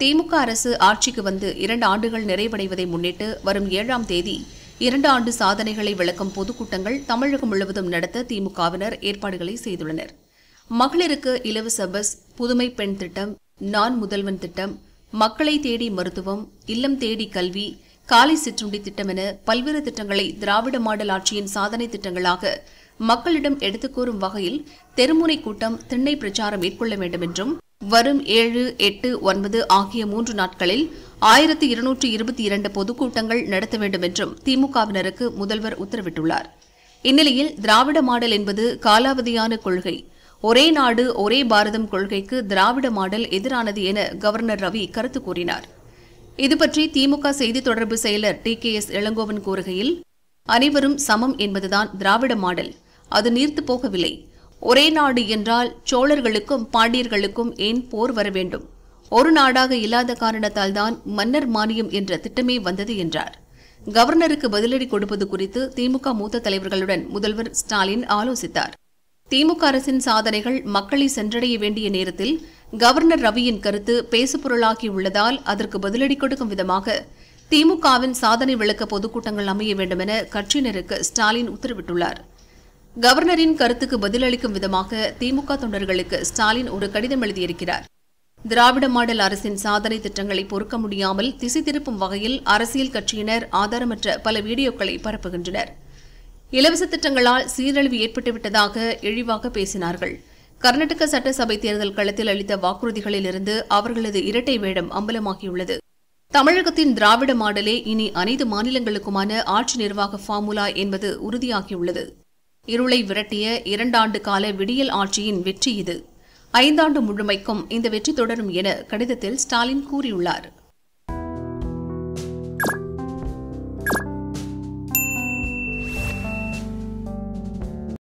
திமுக அரசு ஆட்சிக்கு வந்து இரண்டு ஆண்டுகள் நிறைவடைவதை முன்னிட்டு வரும் ஏழாம் தேதி இரண்டு ஆண்டு சாதனைகளை விளக்கும் பொதுக்கூட்டங்கள் தமிழகம் முழுவதும் நடத்த திமுகவினர் ஏற்பாடுகளை செய்துள்ளனர் மகளிருக்கு இலவச பஸ் புதுமை பெண் திட்டம் நான் முதல்வன் திட்டம் மக்களை தேடி மருத்துவம் இல்லம் தேடி கல்வி காலை சிற்றுண்டி திட்டம் என பல்வேறு திட்டங்களை திராவிட மாடல் ஆட்சியின் சாதனை திட்டங்களாக மக்களிடம் எடுத்துக்கூறும் வகையில் தெருமுனை கூட்டம் திண்ணை பிரச்சாரம் மேற்கொள்ள வேண்டும் என்றும் வரும் ஏழு எட்டு ஒன்பது ஆகிய மூன்று நாட்களில் ஆயிரத்தி இருநூற்றி இருபத்தி இரண்டு பொதுக்கூட்டங்கள் நடத்த வேண்டும் என்றும் திமுகவினருக்கு முதல்வர் உத்தரவிட்டுள்ளார் இந்நிலையில் திராவிட மாடல் என்பது காலாவதியான கொள்கை ஒரே நாடு ஒரே பாரதம் கொள்கைக்கு திராவிட மாடல் எதிரானது என கவர்னர் ரவி கருத்து கூறினார் இதுபற்றி திமுக செய்தி தொடர்பு செயலர் டி கே எஸ் இளங்கோவன் கூறுகையில் அனைவரும் சமம் என்பதுதான் திராவிட மாடல் அது நீர்த்து போகவில்லை ஒரே நாடு என்றால் சோழர்களுக்கும் பாண்டியர்களுக்கும் ஏன் போர் வர வேண்டும் ஒரு நாடாக இல்லாத காரணத்தால் தான் மன்னர் மானியம் என்ற திட்டமே வந்தது என்றார் கவர்னருக்கு பதிலடி கொடுப்பது குறித்து திமுக மூத்த தலைவர்களுடன் முதல்வர் ஸ்டாலின் ஆலோசித்தார் திமுக அரசின் சாதனைகள் மக்களை சென்றடைய வேண்டிய நேரத்தில் கவர்னர் ரவியின் கருத்து பேசுபொருளாகியுள்ளதால் அதற்கு பதிலடி கொடுக்கும் விதமாக திமுகவின் சாதனை விளக்க பொதுக்கூட்டங்கள் அமைய வேண்டும் என கட்சியினருக்கு ஸ்டாலின் உத்தரவிட்டுள்ளாா் கவர்னரின் கருத்துக்கு பதிலளிக்கும் விதமாக திமுக தொண்டர்களுக்கு ஸ்டாலின் ஒரு கடிதம் எழுதியிருக்கிறார் திராவிட மாடல் அரசின் சாதனை திட்டங்களை பொறுக்க முடியாமல் திசை திருப்பும் வகையில் அரசியல் கட்சியினர் ஆதாரமற்ற பல வீடியோக்களை பரப்புகின்றனர் இலவச திட்டங்களால் சீரழிவு ஏற்பட்டுவிட்டதாக இழிவாக பேசினார்கள் கர்நாடக சட்டசபை தேர்தல் களத்தில் அளித்த வாக்குறுதிகளிலிருந்து அவர்களது இரட்டை வேடம் அம்பலமாகியுள்ளது தமிழகத்தின் திராவிட மாடலே இனி அனைத்து மாநிலங்களுக்குமான ஆட்சி நிர்வாக ஃபார்முலா என்பது உறுதியாகியுள்ளது இருளை விரட்டிய இரண்டாண்டு கால விடியல் ஆட்சியின் வெற்றி இது ஐந்தாண்டு முழுமைக்கும் இந்த வெற்றி தொடரும் என கடிதத்தில் ஸ்டாலின் கூறியுள்ளார்